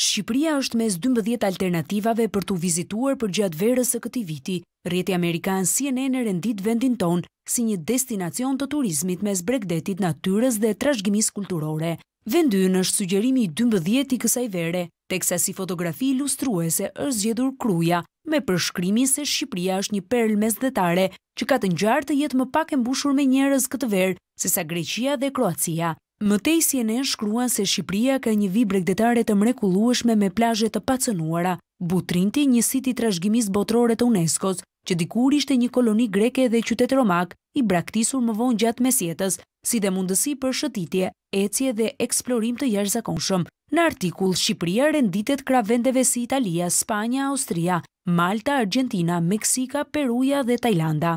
Shqipëria është mes 12 alternativave për të vizituar për gjatë verës e këti viti. Rjeti Amerikan CNN e rendit vendin tonë si një destinacion të turizmit mes bregdetit natyres dhe trashgjimis kulturore. Vendyn është sugjerimi 12 i kësaj vere, teksa si fotografi ilustruese është zgjedur kruja, me përshkrimi se Shqipëria është një perl mes detare, që ka të njartë jetë më pak e mbushur me njërës këtë verë, se sa Greqia dhe Kroacia. Mëtej si e në shkruan se Shqipria ka një vibre gdetare të mrekulueshme me plajët të pacenuara, butrinti një siti trashgjimis botrore të UNESCO-s, që dikur ishte një koloni greke dhe qytetë romak i braktisur më vonë gjatë mesjetës, si dhe mundësi për shëtitje, ecje dhe eksplorim të jash zakonshëm. Në artikull, Shqipria renditet kra vendeve si Italia, Spania, Austria, Malta, Argentina, Meksika, Peruja dhe Tajlanda.